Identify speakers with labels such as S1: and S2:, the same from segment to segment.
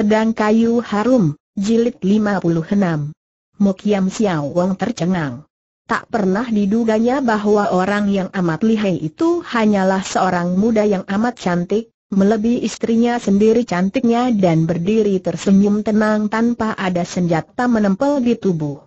S1: Pedang Kayu Harum, Jilid 56 Mokiam Xiao Wong tercengang. Tak pernah diduganya bahwa orang yang amat lihai itu hanyalah seorang muda yang amat cantik, melebihi istrinya sendiri cantiknya dan berdiri tersenyum tenang tanpa ada senjata menempel di tubuh.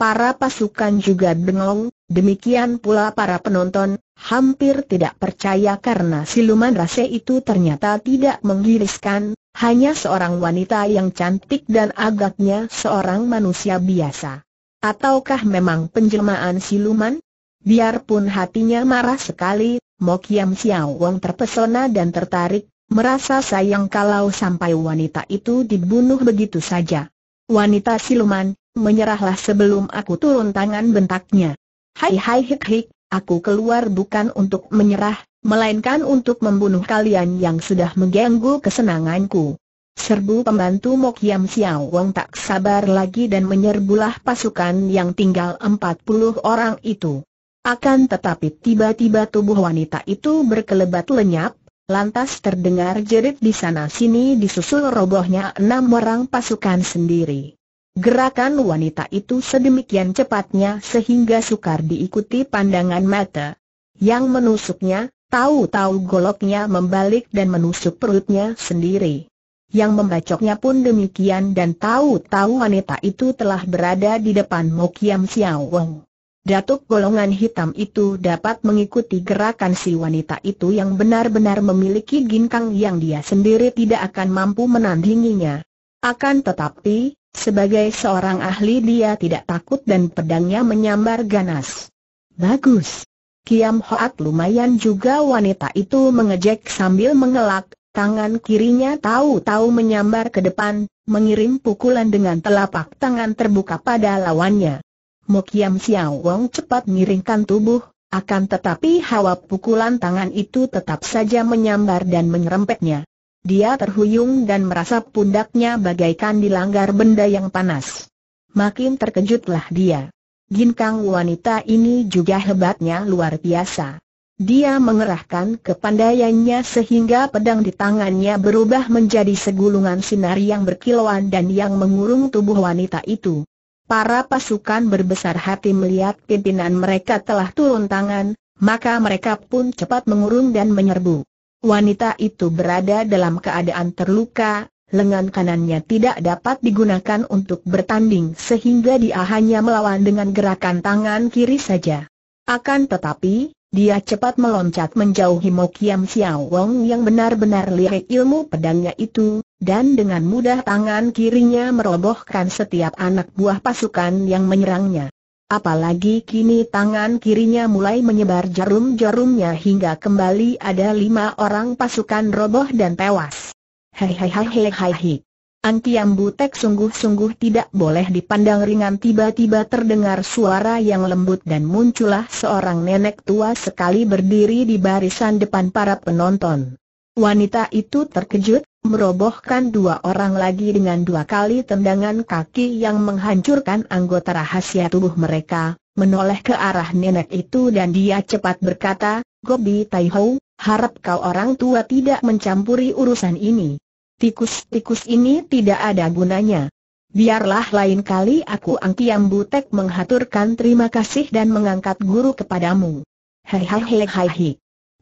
S1: Para pasukan juga bengong, demikian pula para penonton, hampir tidak percaya karena siluman rase itu ternyata tidak menggiriskan, hanya seorang wanita yang cantik dan agaknya seorang manusia biasa. Ataukah memang penjelmaan siluman? Biarpun hatinya marah sekali, Mokiam Xiao Wong terpesona dan tertarik, merasa sayang kalau sampai wanita itu dibunuh begitu saja. Wanita siluman, menyerahlah sebelum aku turun tangan bentaknya. Hai hai hik hik, aku keluar bukan untuk menyerah, melainkan untuk membunuh kalian yang sudah mengganggu kesenanganku. Serbu pembantu Mok Yam Xiao Wong tak sabar lagi dan menyerbulah pasukan yang tinggal empat puluh orang itu. Akan tetapi tiba-tiba tubuh wanita itu berkelebat lenyap, lantas terdengar jerit di sana-sini disusul robohnya enam orang pasukan sendiri. Gerakan wanita itu sedemikian cepatnya sehingga sukar diikuti pandangan mata. Yang menusuknya, Tahu-tahu goloknya membalik dan menusuk perutnya sendiri. Yang membacoknya pun demikian dan tahu-tahu wanita itu telah berada di depan Mokiam Xiao Wong. Datuk golongan hitam itu dapat mengikuti gerakan si wanita itu yang benar-benar memiliki ginkang yang dia sendiri tidak akan mampu menandinginya. Akan tetapi, sebagai seorang ahli dia tidak takut dan pedangnya menyambar ganas. Bagus, Kiam Hoat lumayan juga wanita itu mengejek sambil mengelak, tangan kirinya tahu-tahu menyambar ke depan, mengirim pukulan dengan telapak tangan terbuka pada lawannya. Kiam Xiao Wong cepat miringkan tubuh, akan tetapi hawa pukulan tangan itu tetap saja menyambar dan menyerempetnya. Dia terhuyung dan merasa pundaknya bagaikan dilanggar benda yang panas. Makin terkejutlah dia. Ginkang wanita ini juga hebatnya luar biasa. Dia mengerahkan kepandaiannya sehingga pedang di tangannya berubah menjadi segulungan sinar yang berkilauan dan yang mengurung tubuh wanita itu. Para pasukan berbesar hati melihat pimpinan mereka telah turun tangan, maka mereka pun cepat mengurung dan menyerbu. Wanita itu berada dalam keadaan terluka, lengan kanannya tidak dapat digunakan untuk bertanding sehingga dia hanya melawan dengan gerakan tangan kiri saja. Akan tetapi, dia cepat meloncat menjauhi Mo Kiam Xiao Wong yang benar-benar lihai ilmu pedangnya itu, dan dengan mudah tangan kirinya merobohkan setiap anak buah pasukan yang menyerangnya. Apalagi kini tangan kirinya mulai menyebar jarum-jarumnya hingga kembali ada lima orang pasukan roboh dan tewas. Hei hei hei hei! Antiam Butek sungguh-sungguh tidak boleh dipandang ringan tiba-tiba terdengar suara yang lembut dan muncullah seorang nenek tua sekali berdiri di barisan depan para penonton. Wanita itu terkejut, merobohkan dua orang lagi dengan dua kali tendangan kaki yang menghancurkan anggota rahasia tubuh mereka, menoleh ke arah nenek itu dan dia cepat berkata, Gobi Taihou, harap kau orang tua tidak mencampuri urusan ini. Tikus-tikus ini tidak ada gunanya. Biarlah lain kali aku Angkiam Butek menghaturkan terima kasih dan mengangkat guru kepadamu. hei.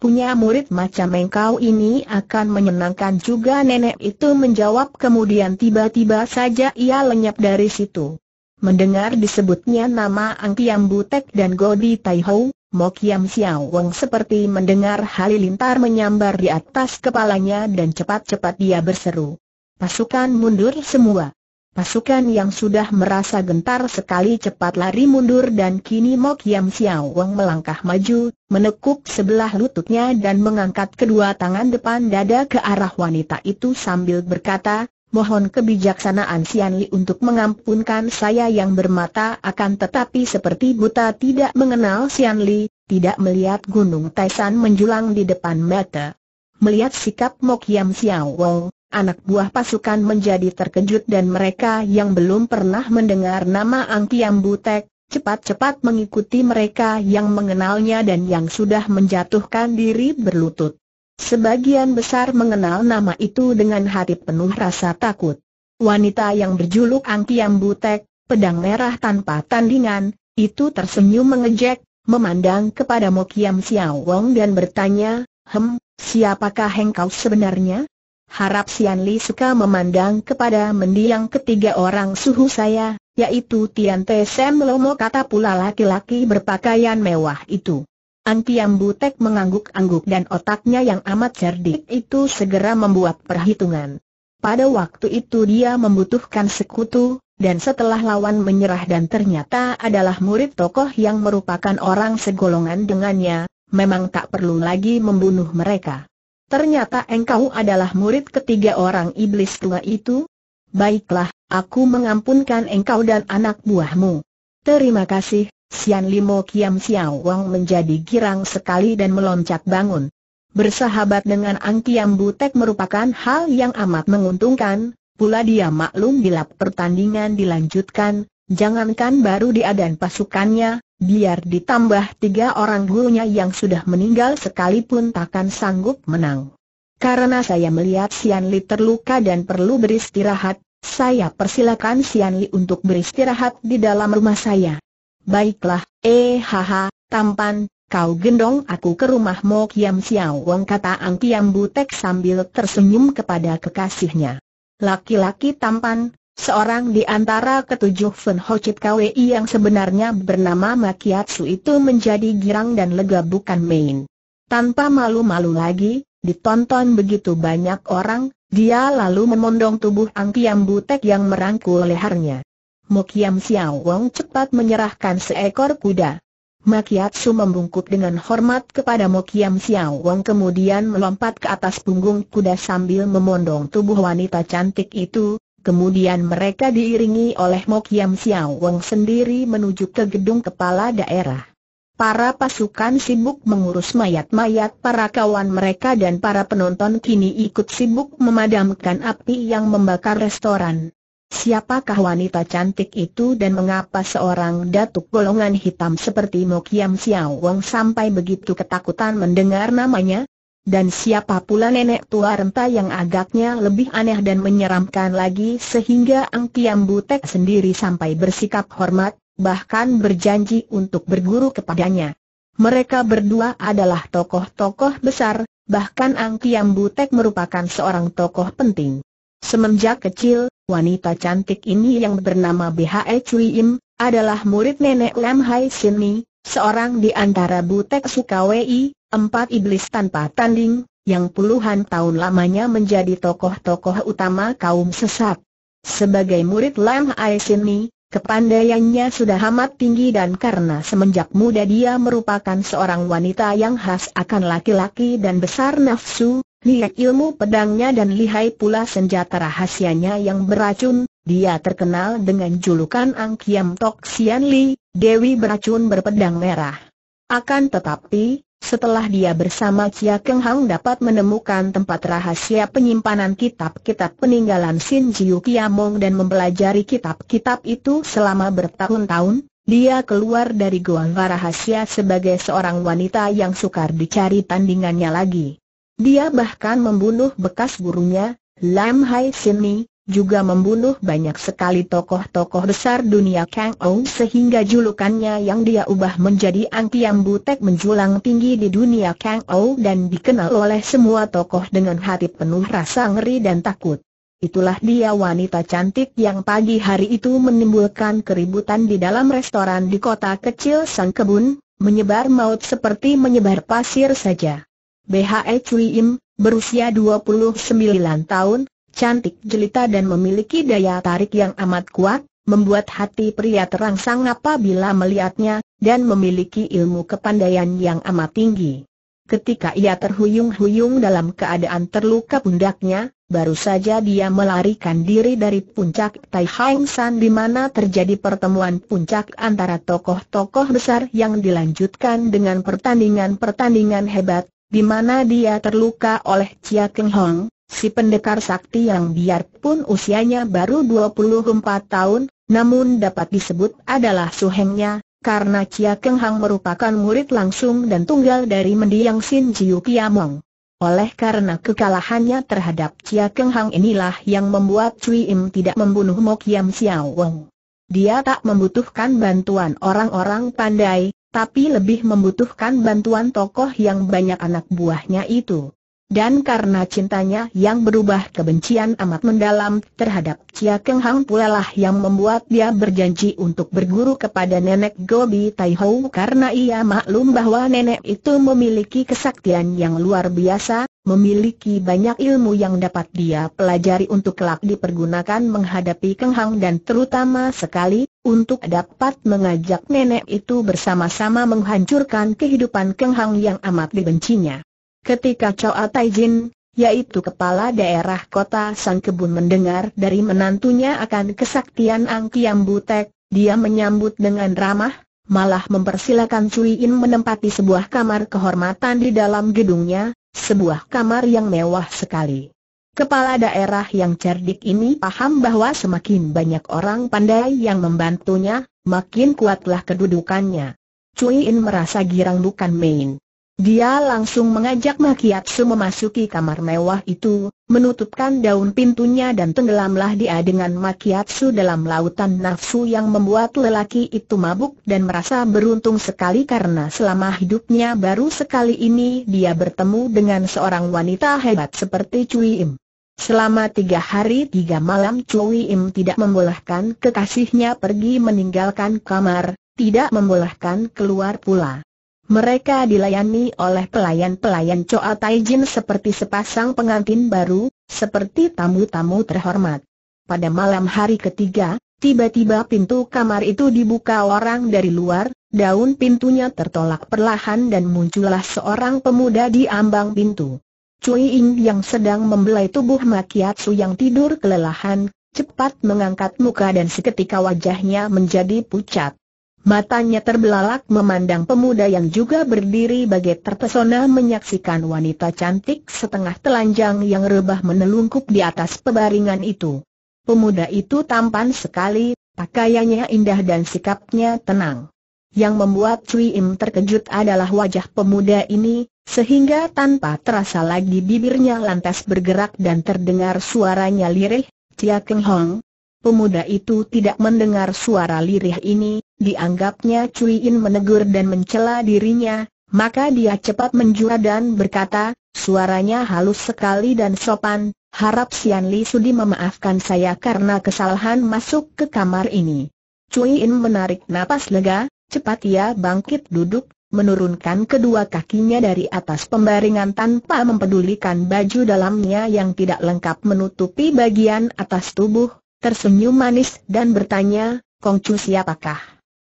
S1: Punya murid macam engkau ini akan menyenangkan juga nenek itu menjawab kemudian tiba-tiba saja ia lenyap dari situ. Mendengar disebutnya nama Angkiam Butek dan Godi Taihou, Mok Yam Xiao Wong seperti mendengar halilintar menyambar di atas kepalanya dan cepat-cepat dia berseru. Pasukan mundur semua. Pasukan yang sudah merasa gentar sekali cepat lari mundur dan kini Mok Yam Xiao Wong melangkah maju, menekuk sebelah lututnya dan mengangkat kedua tangan depan dada ke arah wanita itu sambil berkata, Mohon kebijaksanaan Sian Li untuk mengampunkan saya yang bermata akan tetapi seperti buta tidak mengenal Sian Li, tidak melihat gunung Taisan menjulang di depan mata. Melihat sikap Mok Yam Xiao Wong, anak buah pasukan menjadi terkejut dan mereka yang belum pernah mendengar nama Ang Kiam Butek, cepat-cepat mengikuti mereka yang mengenalnya dan yang sudah menjatuhkan diri berlutut. Sebagian besar mengenal nama itu dengan hati penuh rasa takut. Wanita yang berjuluk Angkiam Butek, pedang merah tanpa tandingan, itu tersenyum mengejek, memandang kepada Mokiam Xiao dan bertanya, Hem, siapakah hengkau sebenarnya? Harap Sian Li suka memandang kepada mendiang ketiga orang suhu saya, yaitu Tian Te Sem Lomo kata pula laki-laki berpakaian mewah itu. Antiam Butek mengangguk-angguk dan otaknya yang amat cerdik itu segera membuat perhitungan. Pada waktu itu dia membutuhkan sekutu, dan setelah lawan menyerah dan ternyata adalah murid tokoh yang merupakan orang segolongan dengannya, memang tak perlu lagi membunuh mereka. Ternyata engkau adalah murid ketiga orang iblis tua itu? Baiklah, aku mengampunkan engkau dan anak buahmu. Terima kasih, Sian Limo Kiam Siang Wong menjadi girang sekali dan meloncat bangun. Bersahabat dengan Ang Kiam Butek merupakan hal yang amat menguntungkan, pula dia maklum bila pertandingan dilanjutkan, jangankan baru dia pasukannya, biar ditambah tiga orang gurunya yang sudah meninggal sekalipun takkan sanggup menang. Karena saya melihat Sian Li terluka dan perlu beristirahat, saya persilakan Sian Li untuk beristirahat di dalam rumah saya. Baiklah, eh haha, tampan, kau gendong aku ke rumah Mo Kiam Xiao Wong kata Ang Kiam Butek sambil tersenyum kepada kekasihnya. Laki-laki tampan, seorang di antara ketujuh Fen Ho Chit Kwei yang sebenarnya bernama Su itu menjadi girang dan lega bukan main. Tanpa malu-malu lagi, ditonton begitu banyak orang, dia lalu memondong tubuh Ang Kiam Butek yang merangkul lehernya. Mokiam Xiao Wang cepat menyerahkan seekor kuda. Makiatsu membungkuk dengan hormat kepada Mokiam Xiao Wang, kemudian melompat ke atas punggung kuda sambil memondong tubuh wanita cantik itu, kemudian mereka diiringi oleh Mokiam Xiao Wang sendiri menuju ke gedung kepala daerah. Para pasukan sibuk mengurus mayat-mayat para kawan mereka dan para penonton kini ikut sibuk memadamkan api yang membakar restoran. Siapakah wanita cantik itu dan mengapa seorang datuk golongan hitam seperti Mokiam Xiao Wong sampai begitu ketakutan mendengar namanya? Dan siapa pula nenek tua renta yang agaknya lebih aneh dan menyeramkan lagi sehingga Ang Kiam Butek sendiri sampai bersikap hormat, bahkan berjanji untuk berguru kepadanya. Mereka berdua adalah tokoh-tokoh besar, bahkan Ang Kiam Butek merupakan seorang tokoh penting. Semenjak kecil, Wanita cantik ini yang bernama BHE Cui Im, adalah murid nenek Lam Hai Sin Mi, seorang di antara Butek Sukawei, empat iblis tanpa tanding, yang puluhan tahun lamanya menjadi tokoh-tokoh utama kaum sesat. Sebagai murid Lam Hai Sin Mi, kepandaiannya sudah amat tinggi dan karena semenjak muda dia merupakan seorang wanita yang khas akan laki-laki dan besar nafsu, Niat ilmu pedangnya dan lihai pula senjata rahasianya yang beracun, dia terkenal dengan julukan Ang Kiam Tok Sian Li, Dewi beracun berpedang merah. Akan tetapi, setelah dia bersama Chia Keng Hang dapat menemukan tempat rahasia penyimpanan kitab-kitab peninggalan Sin Jiu Kiamong dan mempelajari kitab-kitab itu selama bertahun-tahun, dia keluar dari gua rahasia sebagai seorang wanita yang sukar dicari tandingannya lagi. Dia bahkan membunuh bekas gurunya, Lam Hai Sini, juga membunuh banyak sekali tokoh-tokoh besar dunia Kang Ou sehingga julukannya yang dia ubah menjadi Angkiam Butek menjulang tinggi di dunia Kang Ou dan dikenal oleh semua tokoh dengan hati penuh rasa ngeri dan takut. Itulah dia wanita cantik yang pagi hari itu menimbulkan keributan di dalam restoran di kota kecil Sang Kebun, menyebar maut seperti menyebar pasir saja. BHE Cui Im, berusia 29 tahun, cantik jelita dan memiliki daya tarik yang amat kuat, membuat hati pria terangsang apabila melihatnya, dan memiliki ilmu kepandaian yang amat tinggi. Ketika ia terhuyung-huyung dalam keadaan terluka pundaknya, baru saja dia melarikan diri dari puncak Tai Hang San di mana terjadi pertemuan puncak antara tokoh-tokoh besar yang dilanjutkan dengan pertandingan-pertandingan hebat, di mana dia terluka oleh Chia Keng Hong, si pendekar sakti yang biarpun usianya baru 24 tahun, namun dapat disebut adalah suhengnya, karena Chia Keng Hong merupakan murid langsung dan tunggal dari mendiang Sin Jiu Kiamong. Oleh karena kekalahannya terhadap Chia Keng Hong inilah yang membuat Cui Im tidak membunuh Mok Yam Xiao Wong. Dia tak membutuhkan bantuan orang-orang pandai, tapi lebih membutuhkan bantuan tokoh yang banyak anak buahnya itu. Dan karena cintanya yang berubah kebencian amat mendalam terhadap Chia Keng Hang pula lah yang membuat dia berjanji untuk berguru kepada nenek Gobi Tai Hou karena ia maklum bahwa nenek itu memiliki kesaktian yang luar biasa, memiliki banyak ilmu yang dapat dia pelajari untuk kelak dipergunakan menghadapi Keng Hang dan terutama sekali, untuk dapat mengajak nenek itu bersama-sama menghancurkan kehidupan Keng Hang yang amat dibencinya. Ketika Choa Taijin, yaitu kepala daerah kota Sang Kebun mendengar dari menantunya akan kesaktian Ang Kiam Butek, dia menyambut dengan ramah, malah mempersilakan Cui In menempati sebuah kamar kehormatan di dalam gedungnya, sebuah kamar yang mewah sekali. Kepala daerah yang cerdik ini paham bahwa semakin banyak orang pandai yang membantunya, makin kuatlah kedudukannya. Cui In merasa girang bukan main. Dia langsung mengajak Makiatsu memasuki kamar mewah itu, menutupkan daun pintunya dan tenggelamlah dia dengan Makiatsu dalam lautan nafsu yang membuat lelaki itu mabuk dan merasa beruntung sekali karena selama hidupnya baru sekali ini dia bertemu dengan seorang wanita hebat seperti Cui Im. Selama tiga hari tiga malam Cui Im tidak membolehkan kekasihnya pergi meninggalkan kamar, tidak membolehkan keluar pula. Mereka dilayani oleh pelayan-pelayan Choa Taijin seperti sepasang pengantin baru, seperti tamu-tamu terhormat. Pada malam hari ketiga, tiba-tiba pintu kamar itu dibuka orang dari luar, daun pintunya tertolak perlahan dan muncullah seorang pemuda di ambang pintu. Cui Ying yang sedang membelai tubuh Makiatsu yang tidur kelelahan, cepat mengangkat muka dan seketika wajahnya menjadi pucat. Matanya terbelalak memandang pemuda yang juga berdiri bagai terpesona menyaksikan wanita cantik setengah telanjang yang rebah menelungkup di atas pebaringan itu. Pemuda itu tampan sekali, pakaiannya indah dan sikapnya tenang. Yang membuat Cui Im terkejut adalah wajah pemuda ini, sehingga tanpa terasa lagi bibirnya lantas bergerak dan terdengar suaranya lirih, Cia Keng Hong. Pemuda itu tidak mendengar suara lirih ini, dianggapnya Cui In menegur dan mencela dirinya, maka dia cepat menjual dan berkata, suaranya halus sekali dan sopan, harap Sian Li Sudi memaafkan saya karena kesalahan masuk ke kamar ini. Cui In menarik napas lega, cepat ia bangkit duduk, menurunkan kedua kakinya dari atas pembaringan tanpa mempedulikan baju dalamnya yang tidak lengkap menutupi bagian atas tubuh, tersenyum manis dan bertanya, Kongcu siapakah?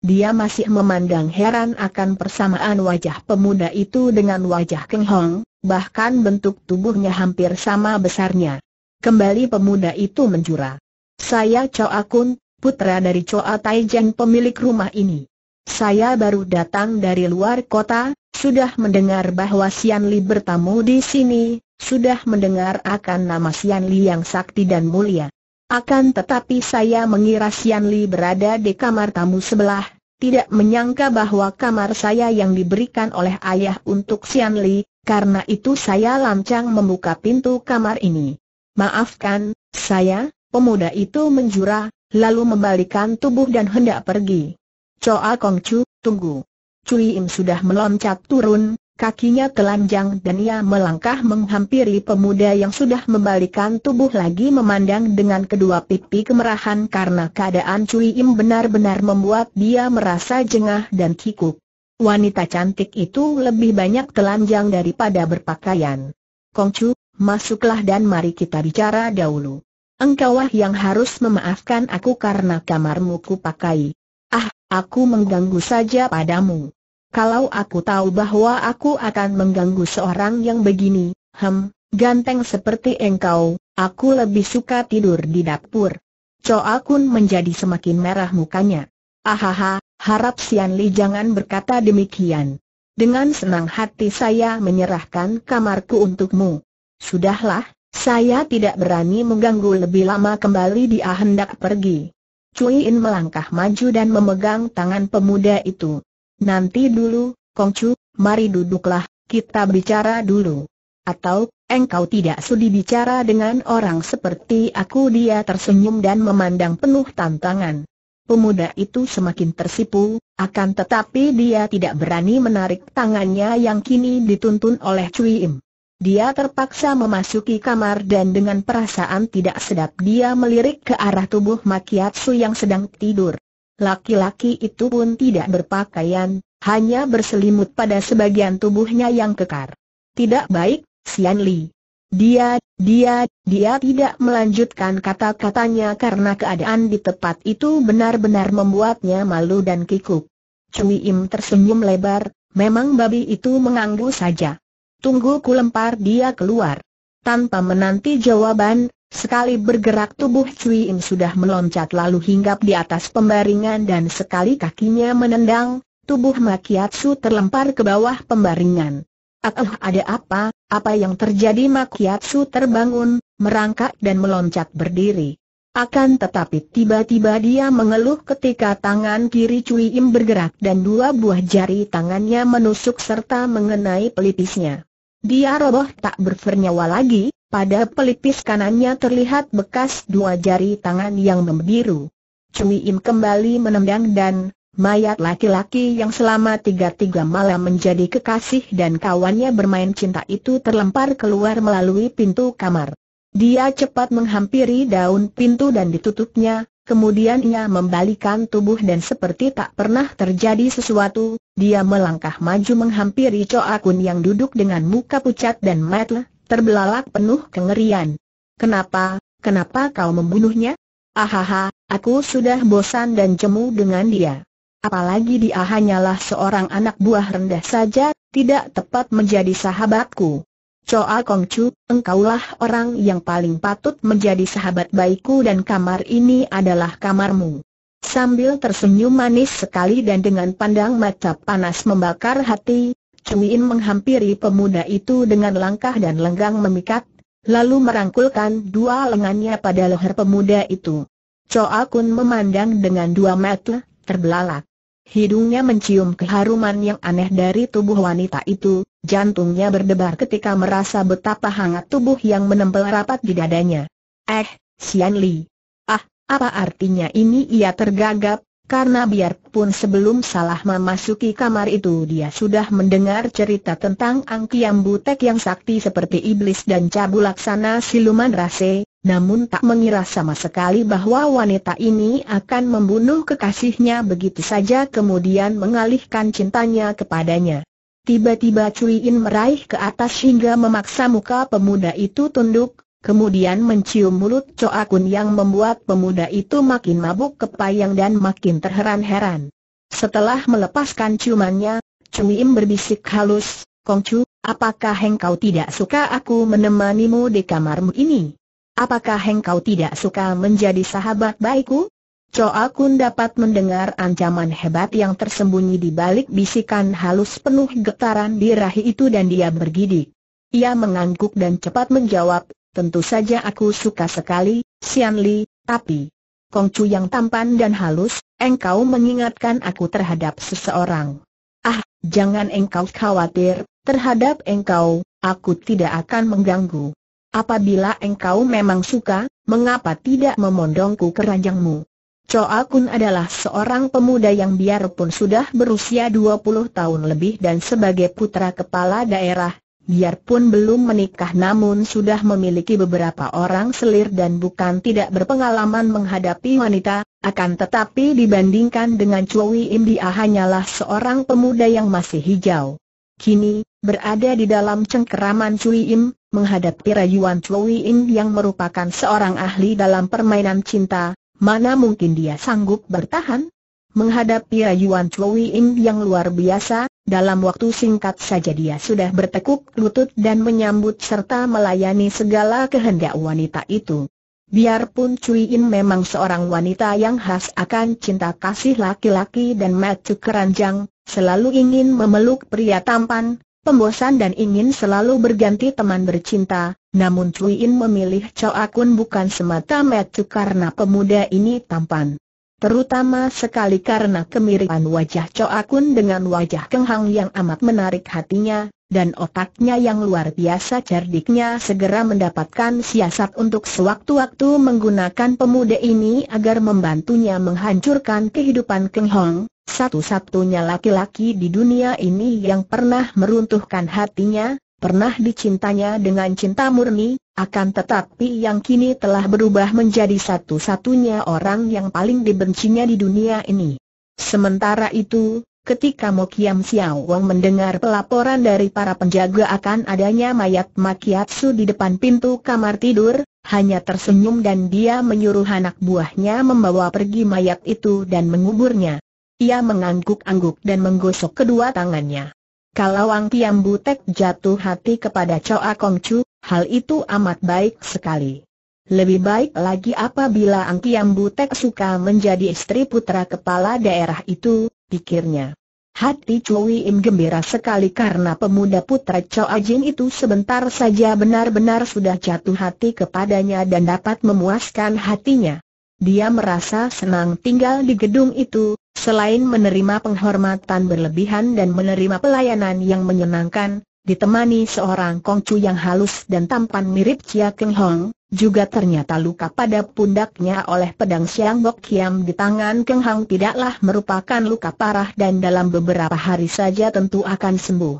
S1: Dia masih memandang heran akan persamaan wajah pemuda itu dengan wajah Keng Hong, bahkan bentuk tubuhnya hampir sama besarnya. Kembali pemuda itu menjura. Saya Choa Kun, putra dari Choa Taijen pemilik rumah ini. Saya baru datang dari luar kota, sudah mendengar bahwa Sian Li bertamu di sini, sudah mendengar akan nama Sian Li yang sakti dan mulia. Akan tetapi saya mengira Sian Li berada di kamar tamu sebelah, tidak menyangka bahwa kamar saya yang diberikan oleh ayah untuk Sian Li, karena itu saya lancang membuka pintu kamar ini. Maafkan, saya, pemuda itu menjura, lalu membalikan tubuh dan hendak pergi. Choa Kong Chu, tunggu. Cui Im sudah meloncat turun, Kakinya telanjang dan ia melangkah menghampiri pemuda yang sudah membalikan tubuh lagi memandang dengan kedua pipi kemerahan karena keadaan Cui Im benar-benar membuat dia merasa jengah dan kikuk. Wanita cantik itu lebih banyak telanjang daripada berpakaian. Kong Chu, masuklah dan mari kita bicara dahulu. Engkau wah yang harus memaafkan aku karena kamarmu ku pakai. Ah, aku mengganggu saja padamu. Kalau aku tahu bahwa aku akan mengganggu seorang yang begini, hem, ganteng seperti engkau, aku lebih suka tidur di dapur. Choa Kun menjadi semakin merah mukanya. Ahaha, harap Sian Li jangan berkata demikian. Dengan senang hati saya menyerahkan kamarku untukmu. Sudahlah, saya tidak berani mengganggu lebih lama kembali dia hendak pergi. Cui In melangkah maju dan memegang tangan pemuda itu. Nanti dulu, Kongcu, mari duduklah, kita bicara dulu. Atau, engkau tidak sudi bicara dengan orang seperti aku dia tersenyum dan memandang penuh tantangan. Pemuda itu semakin tersipu, akan tetapi dia tidak berani menarik tangannya yang kini dituntun oleh Cui Im. Dia terpaksa memasuki kamar dan dengan perasaan tidak sedap dia melirik ke arah tubuh Makiatsu yang sedang tidur. Laki-laki itu pun tidak berpakaian, hanya berselimut pada sebagian tubuhnya yang kekar. Tidak baik, Sian Li. Dia, dia, dia tidak melanjutkan kata-katanya karena keadaan di tempat itu benar-benar membuatnya malu dan kikuk. Cui Im tersenyum lebar, memang babi itu menganggu saja. Tunggu ku lempar dia keluar. Tanpa menanti jawaban, Sekali bergerak tubuh Cui Im sudah meloncat lalu hinggap di atas pembaringan dan sekali kakinya menendang, tubuh Makiatsu terlempar ke bawah pembaringan. Akuh ah, ada apa? Apa yang terjadi Makiatsu terbangun, merangkak dan meloncat berdiri. Akan tetapi tiba-tiba dia mengeluh ketika tangan kiri Cui Im bergerak dan dua buah jari tangannya menusuk serta mengenai pelipisnya. Dia roboh tak bernyawa lagi, pada pelipis kanannya terlihat bekas dua jari tangan yang membiru. Cui Im kembali menendang dan, mayat laki-laki yang selama tiga-tiga malam menjadi kekasih dan kawannya bermain cinta itu terlempar keluar melalui pintu kamar. Dia cepat menghampiri daun pintu dan ditutupnya, kemudian ia membalikan tubuh dan seperti tak pernah terjadi sesuatu, dia melangkah maju menghampiri Choa Kun yang duduk dengan muka pucat dan metel terbelalak penuh kengerian. Kenapa, kenapa kau membunuhnya? Ahaha, aku sudah bosan dan jemu dengan dia. Apalagi dia hanyalah seorang anak buah rendah saja, tidak tepat menjadi sahabatku. Choa Kongcu, engkaulah orang yang paling patut menjadi sahabat baikku dan kamar ini adalah kamarmu. Sambil tersenyum manis sekali dan dengan pandang mata panas membakar hati, Cui menghampiri pemuda itu dengan langkah dan lenggang memikat, lalu merangkulkan dua lengannya pada leher pemuda itu. Choa Kun memandang dengan dua mata, terbelalak. Hidungnya mencium keharuman yang aneh dari tubuh wanita itu, jantungnya berdebar ketika merasa betapa hangat tubuh yang menempel rapat di dadanya. Eh, Xian Li. Ah, apa artinya ini ia tergagap, karena biarpun sebelum salah memasuki kamar itu dia sudah mendengar cerita tentang Angkiam Butek yang sakti seperti iblis dan cabu laksana siluman rase, namun tak mengira sama sekali bahwa wanita ini akan membunuh kekasihnya begitu saja kemudian mengalihkan cintanya kepadanya. Tiba-tiba Cui In meraih ke atas hingga memaksa muka pemuda itu tunduk, kemudian mencium mulut Choa Kun yang membuat pemuda itu makin mabuk kepayang dan makin terheran-heran. Setelah melepaskan ciumannya, Cui Im berbisik halus, Kongcu, apakah engkau tidak suka aku menemanimu di kamarmu ini? Apakah engkau tidak suka menjadi sahabat baikku? Choa Kun dapat mendengar ancaman hebat yang tersembunyi di balik bisikan halus penuh getaran di rahi itu dan dia bergidik. Ia mengangguk dan cepat menjawab, Tentu saja aku suka sekali, Sian Li, tapi... Chu yang tampan dan halus, engkau mengingatkan aku terhadap seseorang. Ah, jangan engkau khawatir, terhadap engkau, aku tidak akan mengganggu. Apabila engkau memang suka, mengapa tidak memondongku keranjangmu? Choa Kun adalah seorang pemuda yang biarpun sudah berusia 20 tahun lebih dan sebagai putra kepala daerah, Biarpun belum menikah namun sudah memiliki beberapa orang selir dan bukan tidak berpengalaman menghadapi wanita, akan tetapi dibandingkan dengan Chowi Im dia hanyalah seorang pemuda yang masih hijau. Kini, berada di dalam cengkeraman Chowi Im, menghadapi rayuan Chowi Im yang merupakan seorang ahli dalam permainan cinta, mana mungkin dia sanggup bertahan? Menghadapi Yuan Chui In yang luar biasa, dalam waktu singkat saja dia sudah bertekuk lutut dan menyambut serta melayani segala kehendak wanita itu. Biarpun Cui In memang seorang wanita yang khas akan cinta kasih laki-laki dan matu keranjang, selalu ingin memeluk pria tampan, pembosan dan ingin selalu berganti teman bercinta, namun Cui In memilih Chow Akun bukan semata matu karena pemuda ini tampan. Terutama sekali karena kemiripan wajah Coakun Akun dengan wajah Keng Hang yang amat menarik hatinya, dan otaknya yang luar biasa cerdiknya segera mendapatkan siasat untuk sewaktu-waktu menggunakan pemuda ini agar membantunya menghancurkan kehidupan Keng Hong, satu-satunya laki-laki di dunia ini yang pernah meruntuhkan hatinya, pernah dicintanya dengan cinta murni, akan tetapi yang kini telah berubah menjadi satu-satunya orang yang paling dibencinya di dunia ini. Sementara itu, ketika Mo Kiam Xiao Wong mendengar pelaporan dari para penjaga akan adanya mayat Makiatsu di depan pintu kamar tidur, hanya tersenyum dan dia menyuruh anak buahnya membawa pergi mayat itu dan menguburnya. Ia mengangguk-angguk dan menggosok kedua tangannya. Kalau Wang Tiam Butek jatuh hati kepada Choa Kong Chu, hal itu amat baik sekali. Lebih baik lagi apabila Ang Tiam Butek suka menjadi istri putra kepala daerah itu, pikirnya. Hati Cui Im gembira sekali karena pemuda putra Choa Jin itu sebentar saja benar-benar sudah jatuh hati kepadanya dan dapat memuaskan hatinya. Dia merasa senang tinggal di gedung itu, selain menerima penghormatan berlebihan dan menerima pelayanan yang menyenangkan, ditemani seorang kongcu yang halus dan tampan mirip Chia Keng Hong, juga ternyata luka pada pundaknya oleh pedang Siang Bok Kiam di tangan Keng Hong tidaklah merupakan luka parah dan dalam beberapa hari saja tentu akan sembuh.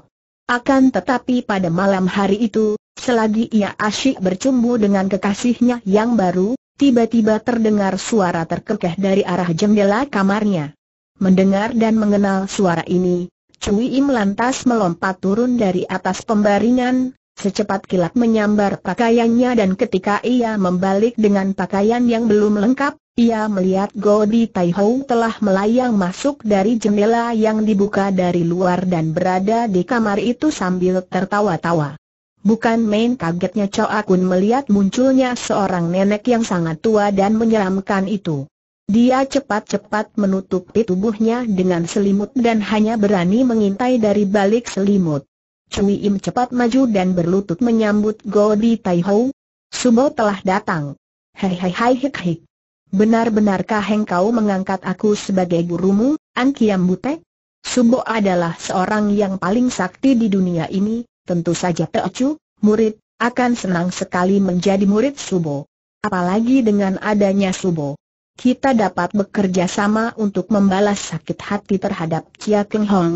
S1: Akan tetapi pada malam hari itu, selagi ia asyik bercumbu dengan kekasihnya yang baru, tiba-tiba terdengar suara terkekeh dari arah jendela kamarnya. Mendengar dan mengenal suara ini, Cui Im lantas melompat turun dari atas pembaringan, secepat kilat menyambar pakaiannya dan ketika ia membalik dengan pakaian yang belum lengkap, ia melihat Godi Tai Hou telah melayang masuk dari jendela yang dibuka dari luar dan berada di kamar itu sambil tertawa-tawa. Bukan main kagetnya Choa Kun melihat munculnya seorang nenek yang sangat tua dan menyeramkan itu. Dia cepat-cepat menutupi tubuhnya dengan selimut dan hanya berani mengintai dari balik selimut. Cui Im cepat maju dan berlutut menyambut Goldie Tai Ho. Subo telah datang. Hei hei hei hik hik. Benar-benarkah engkau mengangkat aku sebagai gurumu, An Kiam Butek? Subo adalah seorang yang paling sakti di dunia ini, tentu saja Teocu, murid, akan senang sekali menjadi murid Subo. Apalagi dengan adanya Subo. Kita dapat bekerja sama untuk membalas sakit hati terhadap Chia Keng Hong.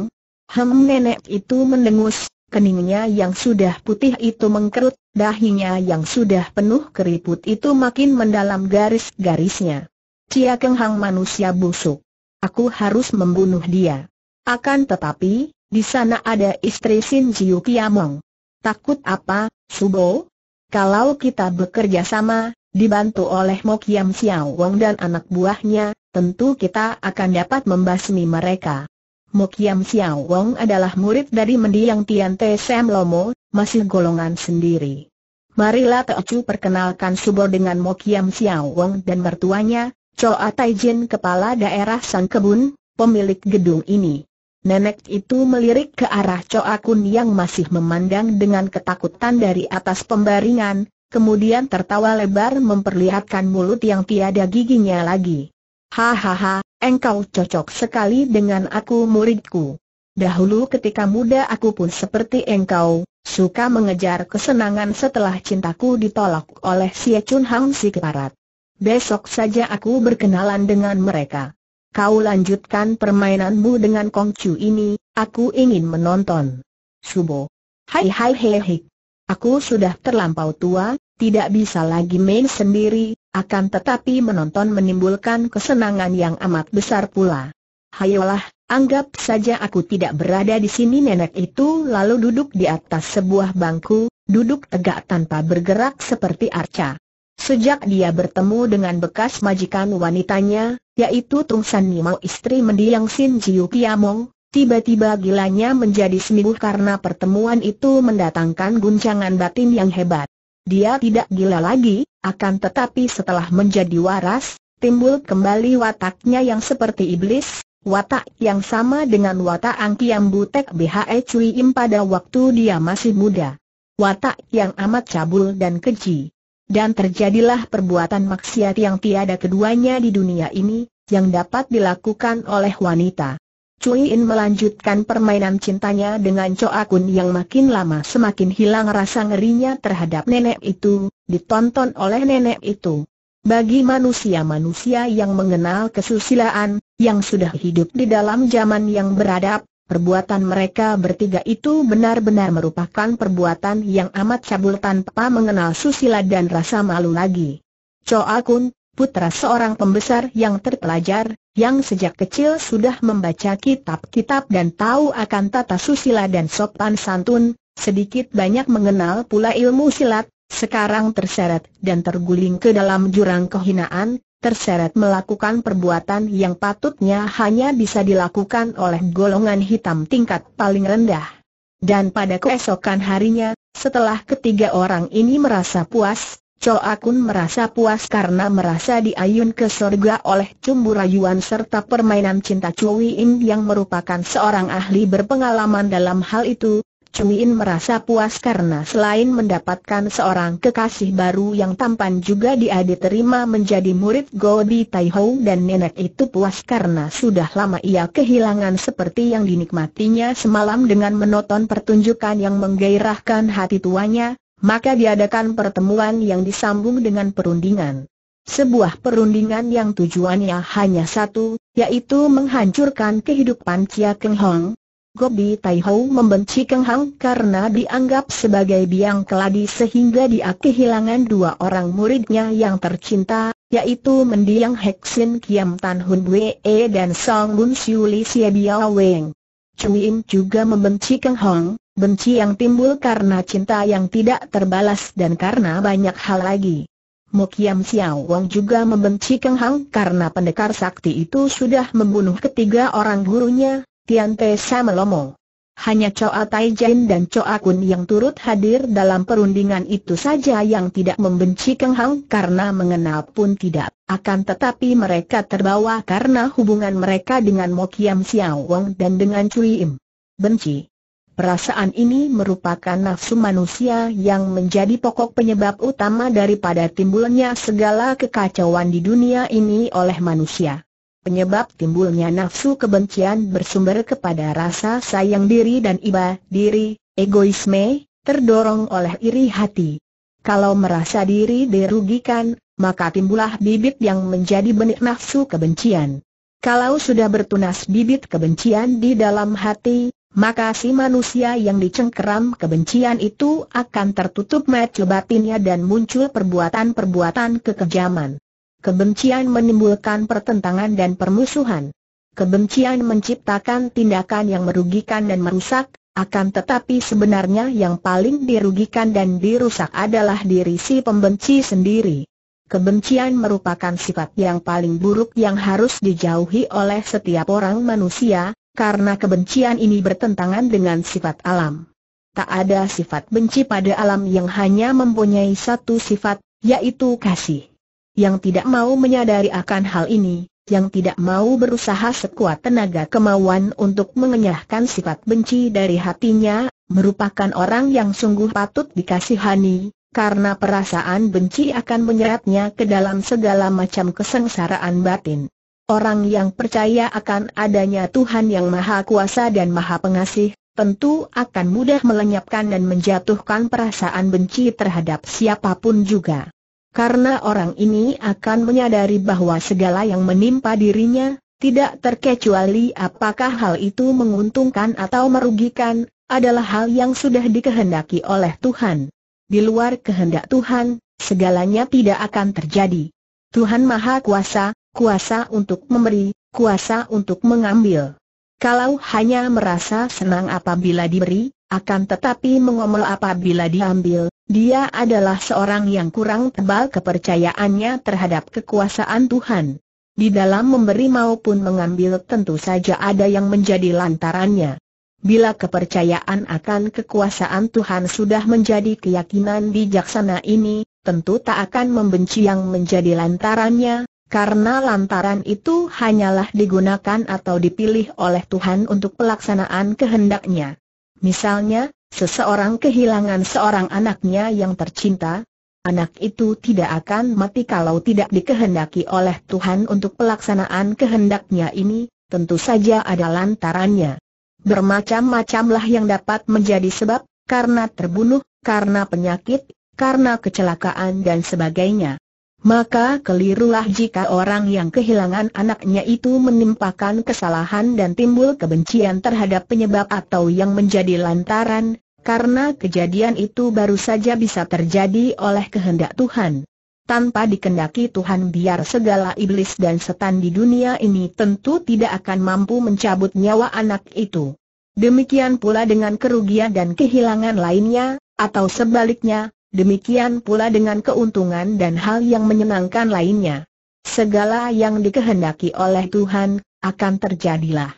S1: Hem nenek itu mendengus, keningnya yang sudah putih itu mengkerut, dahinya yang sudah penuh keriput itu makin mendalam garis-garisnya. Chia Keng Hong manusia busuk. Aku harus membunuh dia. Akan tetapi, di sana ada istri Sin Jiu Kiamong. Takut apa, Subo? Kalau kita bekerja sama, dibantu oleh Mo Kiam Xiao Wong dan anak buahnya, tentu kita akan dapat membasmi mereka. Mo Kiam Xiao Wong adalah murid dari mendiang Tian Te Sam Lomo, masih golongan sendiri. Marilah Teocu perkenalkan Subo dengan Mo Kiam Xiao Wong dan mertuanya, Choa Taijin Kepala Daerah Sang Kebun, pemilik gedung ini. Nenek itu melirik ke arah Choa Kun yang masih memandang dengan ketakutan dari atas pembaringan, kemudian tertawa lebar memperlihatkan mulut yang tiada giginya lagi. Hahaha, engkau cocok sekali dengan aku muridku. Dahulu ketika muda aku pun seperti engkau, suka mengejar kesenangan setelah cintaku ditolak oleh Sia Chun Hang si keparat. Besok saja aku berkenalan dengan mereka. Kau lanjutkan permainanmu dengan Kongcu ini, aku ingin menonton. Subo. Hai hai hei. Aku sudah terlampau tua, tidak bisa lagi main sendiri, akan tetapi menonton menimbulkan kesenangan yang amat besar pula. Hayolah, anggap saja aku tidak berada di sini nenek itu lalu duduk di atas sebuah bangku, duduk tegak tanpa bergerak seperti arca. Sejak dia bertemu dengan bekas majikan wanitanya, yaitu Tung San Nimo istri mendiang Sin Jiu Piamong, tiba-tiba gilanya menjadi seminggu karena pertemuan itu mendatangkan guncangan batin yang hebat. Dia tidak gila lagi, akan tetapi setelah menjadi waras, timbul kembali wataknya yang seperti iblis, watak yang sama dengan watak Angki Butek BHE Cui Im pada waktu dia masih muda. Watak yang amat cabul dan keji dan terjadilah perbuatan maksiat yang tiada keduanya di dunia ini, yang dapat dilakukan oleh wanita. Cui In melanjutkan permainan cintanya dengan Choa Kun yang makin lama semakin hilang rasa ngerinya terhadap nenek itu, ditonton oleh nenek itu. Bagi manusia-manusia yang mengenal kesusilaan, yang sudah hidup di dalam zaman yang beradab, Perbuatan mereka bertiga itu benar-benar merupakan perbuatan yang amat cabul tanpa mengenal susila dan rasa malu lagi. Choa Kun, putra seorang pembesar yang terpelajar, yang sejak kecil sudah membaca kitab-kitab dan tahu akan tata susila dan sopan santun, sedikit banyak mengenal pula ilmu silat, sekarang terseret dan terguling ke dalam jurang kehinaan, terseret melakukan perbuatan yang patutnya hanya bisa dilakukan oleh golongan hitam tingkat paling rendah. Dan pada keesokan harinya, setelah ketiga orang ini merasa puas, Choa Kun merasa puas karena merasa diayun ke surga oleh cumbu rayuan serta permainan cinta Chui In yang merupakan seorang ahli berpengalaman dalam hal itu, Cumiin merasa puas karena selain mendapatkan seorang kekasih baru yang tampan juga dia diterima menjadi murid Gobi Tai Ho dan nenek itu puas karena sudah lama ia kehilangan seperti yang dinikmatinya semalam dengan menonton pertunjukan yang menggairahkan hati tuanya, maka diadakan pertemuan yang disambung dengan perundingan. Sebuah perundingan yang tujuannya hanya satu, yaitu menghancurkan kehidupan Chia Keng Hong, Gobi Tai Ho membenci Kang Hang karena dianggap sebagai biang keladi sehingga dia kehilangan dua orang muridnya yang tercinta, yaitu mendiang Heksin Kiam Tan Hun E dan Song Bun Siu Li Sia Biao Weng. Cui Im juga membenci Kang Hang, benci yang timbul karena cinta yang tidak terbalas dan karena banyak hal lagi. Mukiam Xiao Wang juga membenci Kang Hang karena pendekar sakti itu sudah membunuh ketiga orang gurunya, Tian sama melomong. Hanya Coa Tai Jin dan Coa Kun yang turut hadir dalam perundingan itu saja yang tidak membenci Kang Hang karena mengenal pun tidak. Akan tetapi mereka terbawa karena hubungan mereka dengan Mo Kiam Xiao Wong dan dengan Cui Im. Benci. Perasaan ini merupakan nafsu manusia yang menjadi pokok penyebab utama daripada timbulnya segala kekacauan di dunia ini oleh manusia penyebab timbulnya nafsu kebencian bersumber kepada rasa sayang diri dan iba diri, egoisme, terdorong oleh iri hati. Kalau merasa diri dirugikan, maka timbullah bibit yang menjadi benih nafsu kebencian. Kalau sudah bertunas bibit kebencian di dalam hati, maka si manusia yang dicengkeram kebencian itu akan tertutup mata batinnya dan muncul perbuatan-perbuatan kekejaman. Kebencian menimbulkan pertentangan dan permusuhan. Kebencian menciptakan tindakan yang merugikan dan merusak, akan tetapi sebenarnya yang paling dirugikan dan dirusak adalah diri si pembenci sendiri. Kebencian merupakan sifat yang paling buruk yang harus dijauhi oleh setiap orang manusia, karena kebencian ini bertentangan dengan sifat alam. Tak ada sifat benci pada alam yang hanya mempunyai satu sifat, yaitu kasih yang tidak mau menyadari akan hal ini, yang tidak mau berusaha sekuat tenaga kemauan untuk mengenyahkan sifat benci dari hatinya, merupakan orang yang sungguh patut dikasihani, karena perasaan benci akan menyeretnya ke dalam segala macam kesengsaraan batin. Orang yang percaya akan adanya Tuhan yang Maha Kuasa dan Maha Pengasih, tentu akan mudah melenyapkan dan menjatuhkan perasaan benci terhadap siapapun juga karena orang ini akan menyadari bahwa segala yang menimpa dirinya, tidak terkecuali apakah hal itu menguntungkan atau merugikan, adalah hal yang sudah dikehendaki oleh Tuhan. Di luar kehendak Tuhan, segalanya tidak akan terjadi. Tuhan Maha Kuasa, kuasa untuk memberi, kuasa untuk mengambil. Kalau hanya merasa senang apabila diberi, akan tetapi mengomel apabila diambil, dia adalah seorang yang kurang tebal kepercayaannya terhadap kekuasaan Tuhan. Di dalam memberi maupun mengambil tentu saja ada yang menjadi lantarannya. Bila kepercayaan akan kekuasaan Tuhan sudah menjadi keyakinan bijaksana ini, tentu tak akan membenci yang menjadi lantarannya, karena lantaran itu hanyalah digunakan atau dipilih oleh Tuhan untuk pelaksanaan kehendaknya. Misalnya, Seseorang kehilangan seorang anaknya yang tercinta, anak itu tidak akan mati kalau tidak dikehendaki oleh Tuhan untuk pelaksanaan kehendaknya ini, tentu saja ada lantarannya. Bermacam-macamlah yang dapat menjadi sebab, karena terbunuh, karena penyakit, karena kecelakaan dan sebagainya. Maka kelirulah jika orang yang kehilangan anaknya itu menimpakan kesalahan dan timbul kebencian terhadap penyebab atau yang menjadi lantaran, karena kejadian itu baru saja bisa terjadi oleh kehendak Tuhan. Tanpa dikendaki Tuhan biar segala iblis dan setan di dunia ini tentu tidak akan mampu mencabut nyawa anak itu. Demikian pula dengan kerugian dan kehilangan lainnya, atau sebaliknya, Demikian pula dengan keuntungan dan hal yang menyenangkan lainnya. Segala yang dikehendaki oleh Tuhan, akan terjadilah.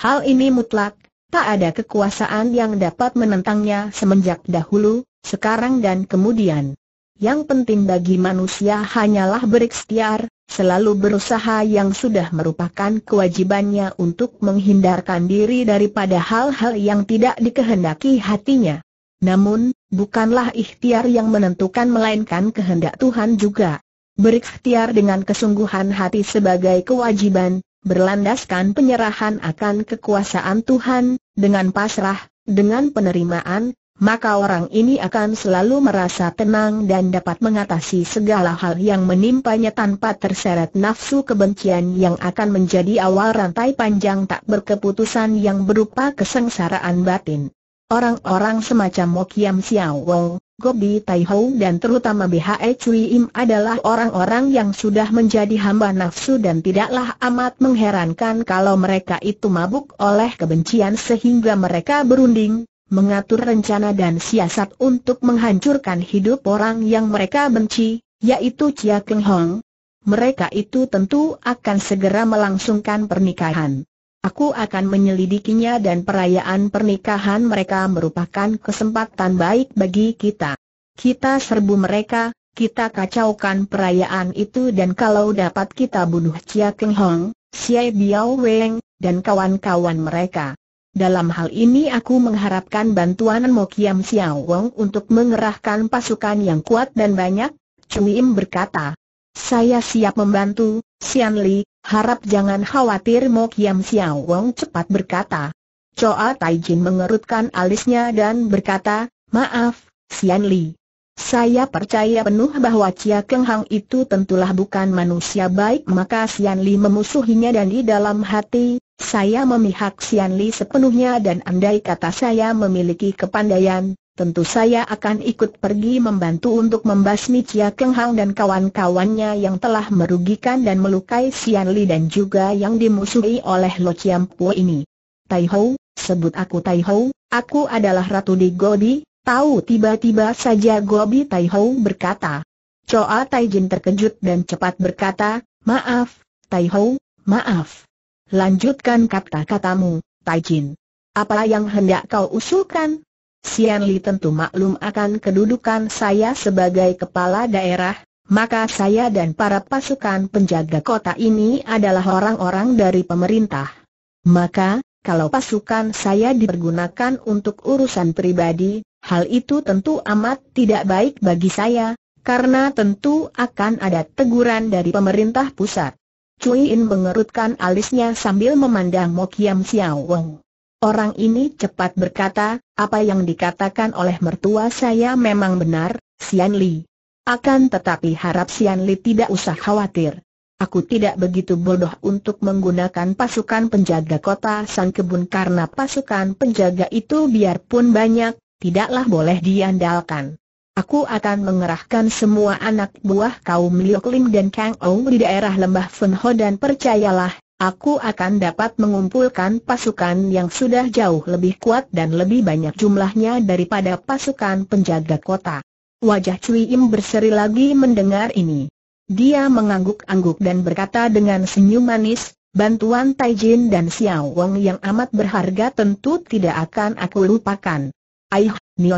S1: Hal ini mutlak, tak ada kekuasaan yang dapat menentangnya semenjak dahulu, sekarang dan kemudian. Yang penting bagi manusia hanyalah berikhtiar, selalu berusaha yang sudah merupakan kewajibannya untuk menghindarkan diri daripada hal-hal yang tidak dikehendaki hatinya. Namun, bukanlah ikhtiar yang menentukan melainkan kehendak Tuhan juga. Berikhtiar dengan kesungguhan hati sebagai kewajiban, berlandaskan penyerahan akan kekuasaan Tuhan, dengan pasrah, dengan penerimaan, maka orang ini akan selalu merasa tenang dan dapat mengatasi segala hal yang menimpanya tanpa terseret nafsu kebencian yang akan menjadi awal rantai panjang tak berkeputusan yang berupa kesengsaraan batin. Orang-orang semacam Mo Kiam Xiao Wong, Gobi Tai Hou dan terutama BHE Cui Im adalah orang-orang yang sudah menjadi hamba nafsu dan tidaklah amat mengherankan kalau mereka itu mabuk oleh kebencian sehingga mereka berunding, mengatur rencana dan siasat untuk menghancurkan hidup orang yang mereka benci, yaitu Chia Keng Hong. Mereka itu tentu akan segera melangsungkan pernikahan. Aku akan menyelidikinya dan perayaan pernikahan mereka merupakan kesempatan baik bagi kita. Kita serbu mereka, kita kacaukan perayaan itu dan kalau dapat kita bunuh Chia Keng Hong, Xie Biao Weng, dan kawan-kawan mereka. Dalam hal ini aku mengharapkan bantuan Mo Kiam Xiao Wong untuk mengerahkan pasukan yang kuat dan banyak, Cui Im berkata. Saya siap membantu, Sian Li, harap jangan khawatir Mo Kiam Xiao Wong cepat berkata. Choa Tai Jin mengerutkan alisnya dan berkata, maaf, Sian Li. Saya percaya penuh bahwa Chia Keng Hang itu tentulah bukan manusia baik maka Sian Li memusuhinya dan di dalam hati, saya memihak Sian Li sepenuhnya dan andai kata saya memiliki kepandaian, tentu saya akan ikut pergi membantu untuk membasmi Chia Keng Hang dan kawan-kawannya yang telah merugikan dan melukai Sian Li dan juga yang dimusuhi oleh Lo Chiam Po ini. Tai Ho, sebut aku Tai Ho, aku adalah Ratu di Gobi, tahu tiba-tiba saja Gobi Tai Ho berkata. Choa Tai Jin terkejut dan cepat berkata, maaf, Tai Ho, maaf. Lanjutkan kata-katamu, Tai Jin. Apa yang hendak kau usulkan? Sian Li tentu maklum akan kedudukan saya sebagai kepala daerah, maka saya dan para pasukan penjaga kota ini adalah orang-orang dari pemerintah. Maka, kalau pasukan saya dipergunakan untuk urusan pribadi, hal itu tentu amat tidak baik bagi saya, karena tentu akan ada teguran dari pemerintah pusat. Cui In mengerutkan alisnya sambil memandang Mo Xiao Wong. Orang ini cepat berkata, apa yang dikatakan oleh mertua saya memang benar, Sian Li. Akan tetapi harap Sian Li tidak usah khawatir. Aku tidak begitu bodoh untuk menggunakan pasukan penjaga kota San Kebun karena pasukan penjaga itu biarpun banyak, tidaklah boleh diandalkan. Aku akan mengerahkan semua anak buah kaum Liu Lim dan Kang Ong di daerah lembah Fenho dan percayalah, aku akan dapat mengumpulkan pasukan yang sudah jauh lebih kuat dan lebih banyak jumlahnya daripada pasukan penjaga kota. Wajah Cui Im berseri lagi mendengar ini. Dia mengangguk-angguk dan berkata dengan senyum manis, bantuan Tai Jin dan Xiao Wang yang amat berharga tentu tidak akan aku lupakan. Aih,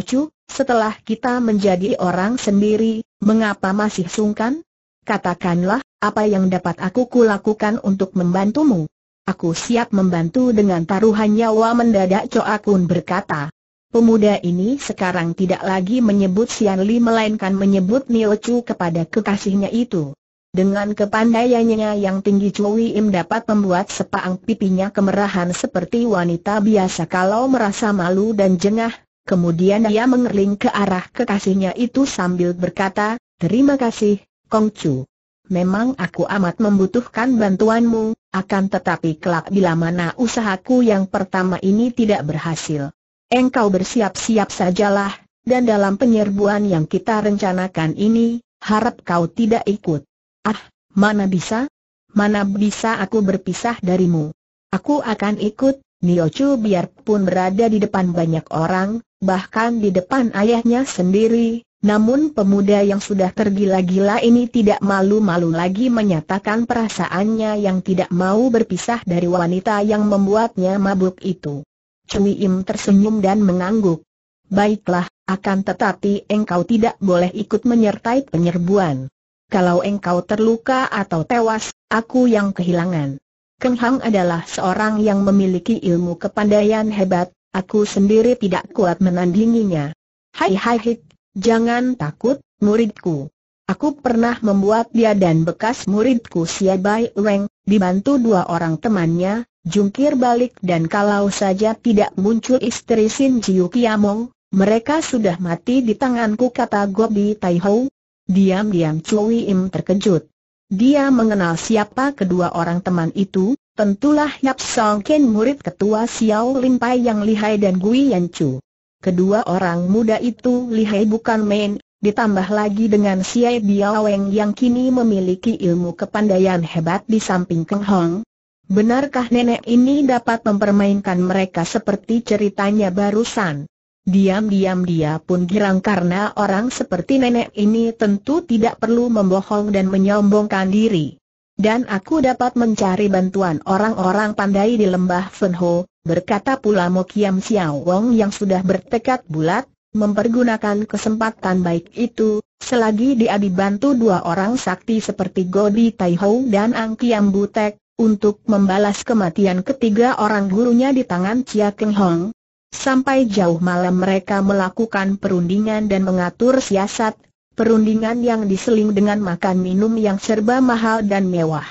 S1: Chu, setelah kita menjadi orang sendiri, mengapa masih sungkan? Katakanlah, apa yang dapat aku kulakukan untuk membantumu? Aku siap membantu dengan taruhan nyawa mendadak Choa Kun berkata. Pemuda ini sekarang tidak lagi menyebut Sian Li melainkan menyebut Chu kepada kekasihnya itu. Dengan kepandaiannya yang tinggi Chui Im dapat membuat sepaang pipinya kemerahan seperti wanita biasa kalau merasa malu dan jengah, kemudian ia mengerling ke arah kekasihnya itu sambil berkata, Terima kasih, Kongcu. Memang aku amat membutuhkan bantuanmu, akan tetapi kelak bila mana usahaku yang pertama ini tidak berhasil. Engkau bersiap-siap sajalah, dan dalam penyerbuan yang kita rencanakan ini, harap kau tidak ikut. Ah, mana bisa? Mana bisa aku berpisah darimu? Aku akan ikut, Niochu biarpun berada di depan banyak orang, bahkan di depan ayahnya sendiri, namun pemuda yang sudah tergila-gila ini tidak malu-malu lagi menyatakan perasaannya yang tidak mau berpisah dari wanita yang membuatnya mabuk itu. Cui Im tersenyum dan mengangguk. Baiklah, akan tetapi engkau tidak boleh ikut menyertai penyerbuan. Kalau engkau terluka atau tewas, aku yang kehilangan. Keng Hang adalah seorang yang memiliki ilmu kepandaian hebat, aku sendiri tidak kuat menandinginya. Hai hai hit. Jangan takut, muridku. Aku pernah membuat dia dan bekas muridku Sia Bai Reng, dibantu dua orang temannya, jungkir balik dan kalau saja tidak muncul istri Sin Jiu Kiamong, mereka sudah mati di tanganku kata Gobi Tai Diam-diam Chui Im terkejut. Dia mengenal siapa kedua orang teman itu, tentulah Yap Song Ken murid ketua Xiao Pai yang lihai dan Gui Yan Chu. Kedua orang muda itu lihai bukan main, ditambah lagi dengan Siai Biaweng yang kini memiliki ilmu kepandaian hebat di samping Keng Hong. Benarkah nenek ini dapat mempermainkan mereka seperti ceritanya barusan? Diam-diam dia pun girang karena orang seperti nenek ini tentu tidak perlu membohong dan menyombongkan diri dan aku dapat mencari bantuan orang-orang pandai di lembah Fenho, berkata pula Mo Kiam yang sudah bertekad bulat, mempergunakan kesempatan baik itu, selagi dia dibantu dua orang sakti seperti Godi Tai Ho dan Ang Kiam Butek, untuk membalas kematian ketiga orang gurunya di tangan Chia Keng Hong. Sampai jauh malam mereka melakukan perundingan dan mengatur siasat Perundingan yang diseling dengan makan minum yang serba mahal dan mewah.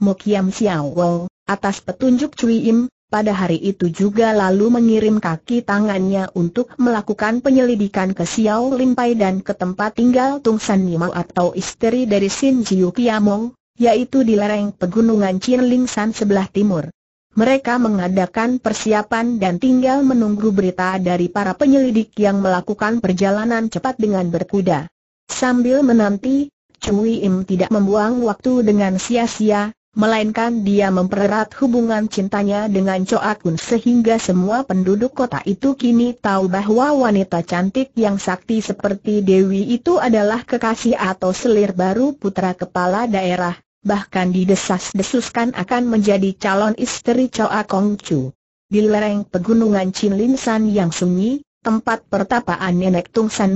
S1: Mokiam Xiaowong, atas petunjuk Cui Im, pada hari itu juga lalu mengirim kaki tangannya untuk melakukan penyelidikan ke Xiao Limpai dan ke tempat tinggal Tung San Nima atau istri dari Sin Jiu Kiamong, yaitu di lereng pegunungan Ling San sebelah timur. Mereka mengadakan persiapan dan tinggal menunggu berita dari para penyelidik yang melakukan perjalanan cepat dengan berkuda. Sambil menanti, Cui Im tidak membuang waktu dengan sia-sia, melainkan dia mempererat hubungan cintanya dengan Choa Kun sehingga semua penduduk kota itu kini tahu bahwa wanita cantik yang sakti seperti Dewi itu adalah kekasih atau selir baru putra kepala daerah, bahkan didesas-desuskan akan menjadi calon istri Choa Kong Chu. Di lereng pegunungan Lin San yang sunyi, tempat pertapaan Nenek Tung San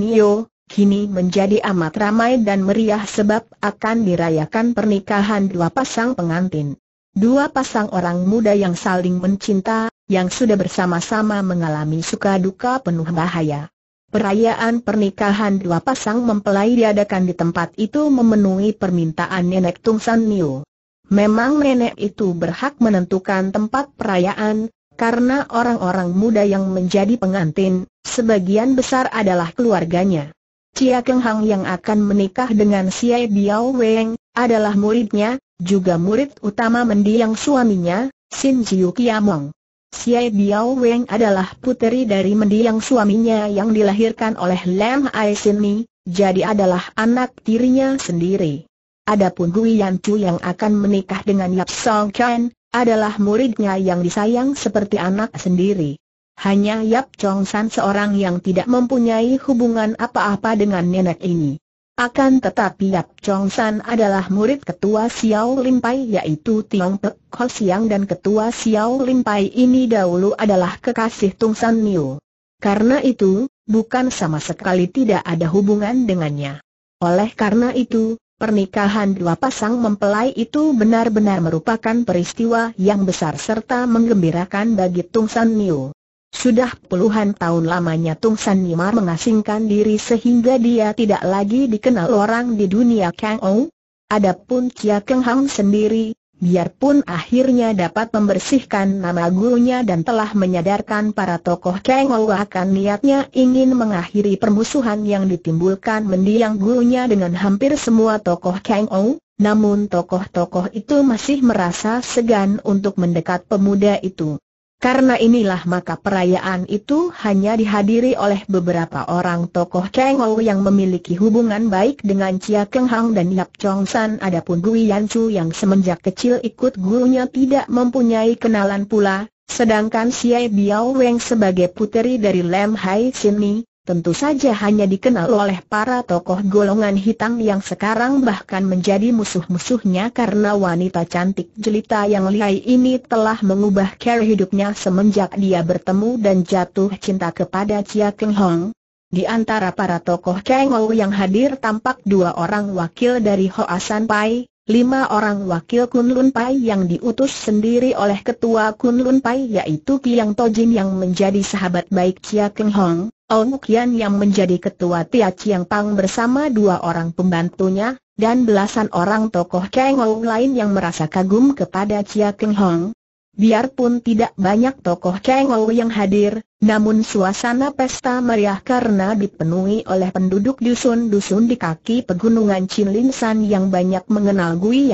S1: kini menjadi amat ramai dan meriah sebab akan dirayakan pernikahan dua pasang pengantin. Dua pasang orang muda yang saling mencinta, yang sudah bersama-sama mengalami suka duka penuh bahaya. Perayaan pernikahan dua pasang mempelai diadakan di tempat itu memenuhi permintaan Nenek Tung San Niu. Memang nenek itu berhak menentukan tempat perayaan, karena orang-orang muda yang menjadi pengantin, sebagian besar adalah keluarganya. Cia Keng Hang yang akan menikah dengan Xie Biao Weng, adalah muridnya, juga murid utama mendiang suaminya, Sin Jiu Kiamong. Xie Biao Weng adalah puteri dari mendiang suaminya yang dilahirkan oleh Lam Ai Sin Mi, jadi adalah anak tirinya sendiri. Adapun Gui Yan Chu yang akan menikah dengan Yap Song Chen, adalah muridnya yang disayang seperti anak sendiri. Hanya Yap Chong San seorang yang tidak mempunyai hubungan apa-apa dengan nenek ini. Akan tetapi Yap Chong San adalah murid ketua Xiao Lim Pai yaitu Tiong Pek Ho Siang dan ketua Xiao Lim Pai ini dahulu adalah kekasih Tung San Niu. Karena itu, bukan sama sekali tidak ada hubungan dengannya. Oleh karena itu, pernikahan dua pasang mempelai itu benar-benar merupakan peristiwa yang besar serta menggembirakan bagi Tung San Niu. Sudah puluhan tahun lamanya Tung San Nima mengasingkan diri sehingga dia tidak lagi dikenal orang di dunia Kang Ou. Adapun Kia Keng Hang sendiri, biarpun akhirnya dapat membersihkan nama gurunya dan telah menyadarkan para tokoh Kang Ou akan niatnya ingin mengakhiri permusuhan yang ditimbulkan mendiang gurunya dengan hampir semua tokoh Kang Ou, namun tokoh-tokoh itu masih merasa segan untuk mendekat pemuda itu. Karena inilah maka perayaan itu hanya dihadiri oleh beberapa orang tokoh Kang Ho yang memiliki hubungan baik dengan Chia Keng Hang dan Yap Chong San adapun Gui Yan Chu yang semenjak kecil ikut gurunya tidak mempunyai kenalan pula, sedangkan Xie Biao Weng sebagai puteri dari Lam Hai Sini, tentu saja hanya dikenal oleh para tokoh golongan hitam yang sekarang bahkan menjadi musuh-musuhnya karena wanita cantik jelita yang lihai ini telah mengubah cara hidupnya semenjak dia bertemu dan jatuh cinta kepada Chia Keng Hong. Di antara para tokoh Kang Ou yang hadir tampak dua orang wakil dari Hoa San Pai, lima orang wakil Kunlun Pai yang diutus sendiri oleh ketua Kunlun Pai yaitu Kiang Tojin yang menjadi sahabat baik Chia Keng Hong, Ong Kian yang menjadi ketua Tia Chiang Pang bersama dua orang pembantunya, dan belasan orang tokoh Keng Hong lain yang merasa kagum kepada Chia Keng Hong. Biarpun tidak banyak tokoh Keng Hong yang hadir, namun suasana pesta meriah karena dipenuhi oleh penduduk dusun-dusun di kaki pegunungan Chinlinsan yang banyak mengenal Gui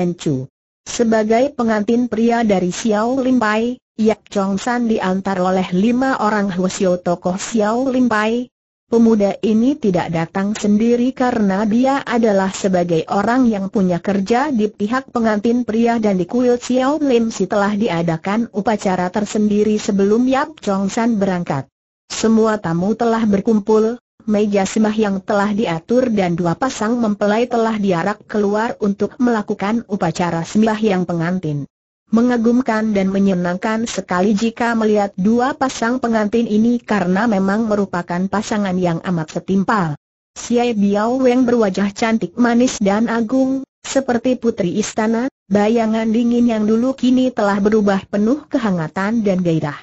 S1: Sebagai pengantin pria dari Xiao Limpai, Yak Chong San diantar oleh lima orang Hwasyo tokoh Xiao Limpai, Pemuda ini tidak datang sendiri karena dia adalah sebagai orang yang punya kerja di pihak pengantin pria dan di kuil Xiao Lim si telah diadakan upacara tersendiri sebelum Yap Chong San berangkat. Semua tamu telah berkumpul, meja semah yang telah diatur dan dua pasang mempelai telah diarak keluar untuk melakukan upacara yang pengantin. Mengagumkan dan menyenangkan sekali jika melihat dua pasang pengantin ini karena memang merupakan pasangan yang amat setimpal. Siai Biao Weng berwajah cantik manis dan agung, seperti putri istana, bayangan dingin yang dulu kini telah berubah penuh kehangatan dan gairah.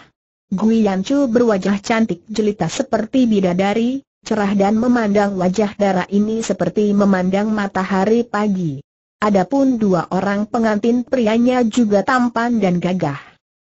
S1: Gui Yanchu berwajah cantik jelita seperti bidadari, cerah dan memandang wajah darah ini seperti memandang matahari pagi. Adapun dua orang pengantin prianya juga tampan dan gagah.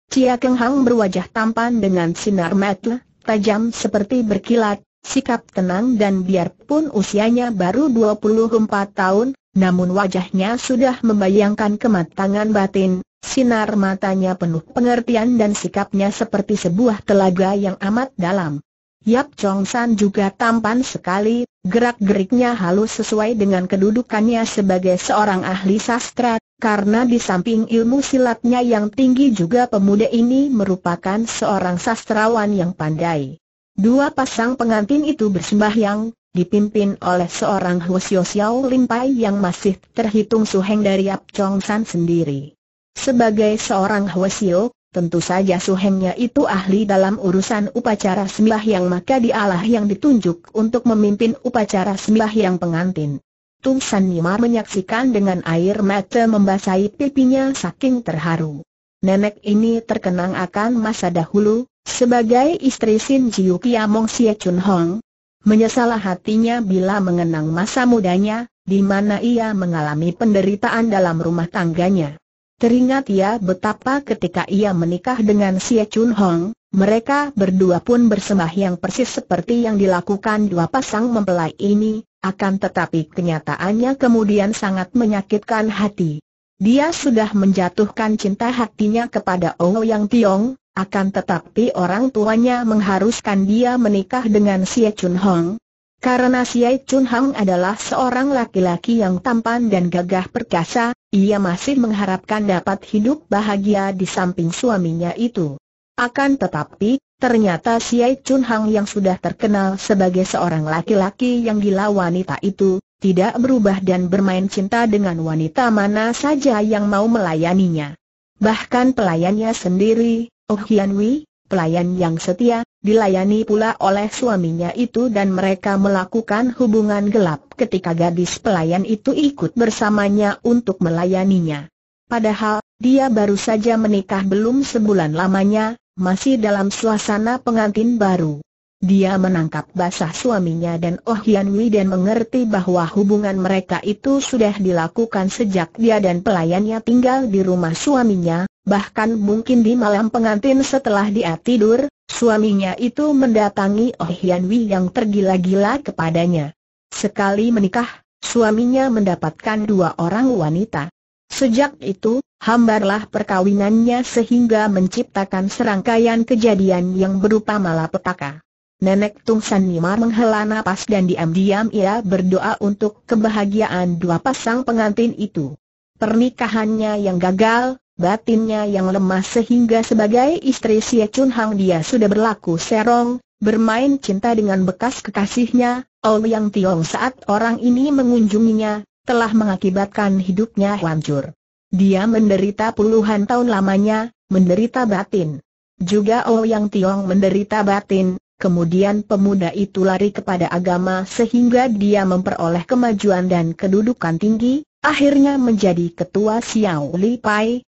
S1: Cia Keng Hang berwajah tampan dengan sinar mata, tajam seperti berkilat, sikap tenang dan biarpun usianya baru 24 tahun, namun wajahnya sudah membayangkan kematangan batin, sinar matanya penuh pengertian dan sikapnya seperti sebuah telaga yang amat dalam. Yap Chong San juga tampan sekali, gerak-geriknya halus sesuai dengan kedudukannya sebagai seorang ahli sastra, karena di samping ilmu silatnya yang tinggi juga pemuda ini merupakan seorang sastrawan yang pandai. Dua pasang pengantin itu bersembahyang, dipimpin oleh seorang Hwasyo Xiao Limpai yang masih terhitung suheng dari Yap Chong San sendiri. Sebagai seorang Hwasyo, Tentu saja suhengnya itu ahli dalam urusan upacara sembah yang maka dialah yang ditunjuk untuk memimpin upacara sembah yang pengantin. Tung San Nima menyaksikan dengan air mata membasahi pipinya saking terharu. Nenek ini terkenang akan masa dahulu, sebagai istri Sin Jiu Kiamong Sia Chun Hong. Menyesalah hatinya bila mengenang masa mudanya, di mana ia mengalami penderitaan dalam rumah tangganya. Teringat ia ya betapa ketika ia menikah dengan Xie Chun Hong, mereka berdua pun bersembahyang persis seperti yang dilakukan dua pasang mempelai ini, akan tetapi kenyataannya kemudian sangat menyakitkan hati. Dia sudah menjatuhkan cinta hatinya kepada Ong Yang Tiong, akan tetapi orang tuanya mengharuskan dia menikah dengan Xie Chun Hong. Karena Xie Chun Hong adalah seorang laki-laki yang tampan dan gagah perkasa, ia masih mengharapkan dapat hidup bahagia di samping suaminya itu. Akan tetapi, ternyata Ai Chun Hang yang sudah terkenal sebagai seorang laki-laki yang gila wanita itu, tidak berubah dan bermain cinta dengan wanita mana saja yang mau melayaninya. Bahkan pelayannya sendiri, Oh Hian Wei, pelayan yang setia, dilayani pula oleh suaminya itu dan mereka melakukan hubungan gelap ketika gadis pelayan itu ikut bersamanya untuk melayaninya. Padahal, dia baru saja menikah belum sebulan lamanya, masih dalam suasana pengantin baru. Dia menangkap basah suaminya dan Oh Hian Wi dan mengerti bahwa hubungan mereka itu sudah dilakukan sejak dia dan pelayannya tinggal di rumah suaminya, bahkan mungkin di malam pengantin setelah dia tidur, suaminya itu mendatangi Oh Hian Wei yang tergila-gila kepadanya. Sekali menikah, suaminya mendapatkan dua orang wanita. Sejak itu, hambarlah perkawinannya sehingga menciptakan serangkaian kejadian yang berupa malapetaka. Nenek Tung San Nimar menghela napas dan diam-diam ia berdoa untuk kebahagiaan dua pasang pengantin itu. Pernikahannya yang gagal, batinnya yang lemah sehingga sebagai istri Xie Chun Hang dia sudah berlaku serong, bermain cinta dengan bekas kekasihnya, Ouyang Tiong saat orang ini mengunjunginya, telah mengakibatkan hidupnya hancur. Dia menderita puluhan tahun lamanya, menderita batin. Juga Ouyang Tiong menderita batin, kemudian pemuda itu lari kepada agama sehingga dia memperoleh kemajuan dan kedudukan tinggi, akhirnya menjadi ketua Xiao Li Pai,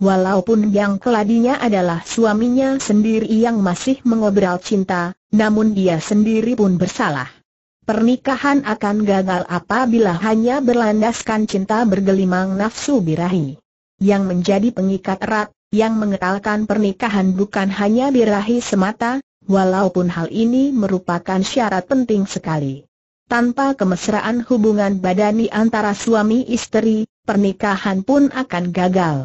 S1: Walaupun yang keladinya adalah suaminya sendiri yang masih mengobrol cinta, namun dia sendiri pun bersalah. Pernikahan akan gagal apabila hanya berlandaskan cinta bergelimang nafsu birahi. Yang menjadi pengikat erat, yang mengekalkan pernikahan bukan hanya birahi semata, walaupun hal ini merupakan syarat penting sekali. Tanpa kemesraan hubungan badani antara suami istri, pernikahan pun akan gagal.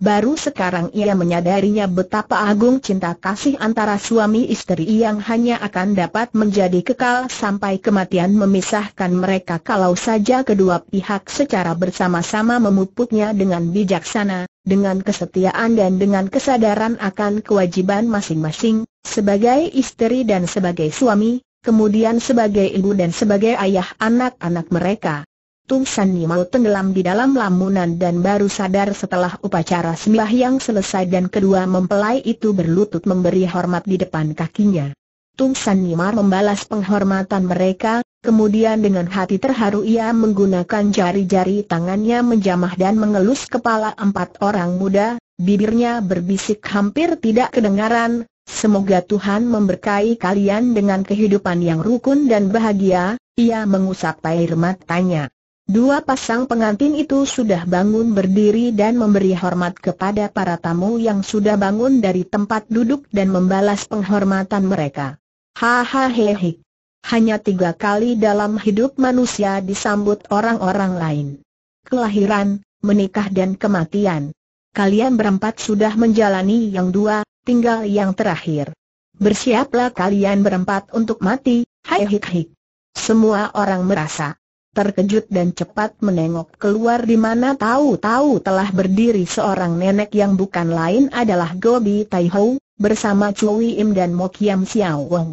S1: Baru sekarang ia menyadarinya betapa agung cinta kasih antara suami istri yang hanya akan dapat menjadi kekal sampai kematian memisahkan mereka kalau saja kedua pihak secara bersama-sama memupuknya dengan bijaksana, dengan kesetiaan dan dengan kesadaran akan kewajiban masing-masing, sebagai istri dan sebagai suami, kemudian sebagai ibu dan sebagai ayah anak-anak mereka. Tung San mau tenggelam di dalam lamunan dan baru sadar setelah upacara yang selesai dan kedua mempelai itu berlutut memberi hormat di depan kakinya. Tung San Yimau membalas penghormatan mereka, kemudian dengan hati terharu ia menggunakan jari-jari tangannya menjamah dan mengelus kepala empat orang muda, bibirnya berbisik hampir tidak kedengaran, Semoga Tuhan memberkahi kalian dengan kehidupan yang rukun dan bahagia, ia mengusap air matanya. Dua pasang pengantin itu sudah bangun berdiri dan memberi hormat kepada para tamu yang sudah bangun dari tempat duduk dan membalas penghormatan mereka. Hahaha. Hanya tiga kali dalam hidup manusia disambut orang-orang lain. Kelahiran, menikah dan kematian. Kalian berempat sudah menjalani yang dua, tinggal yang terakhir. Bersiaplah kalian berempat untuk mati, hai Semua orang merasa terkejut dan cepat menengok keluar di mana tahu-tahu telah berdiri seorang nenek yang bukan lain adalah Gobi Tai Hou bersama Cui Im dan Mo Xiao Wong.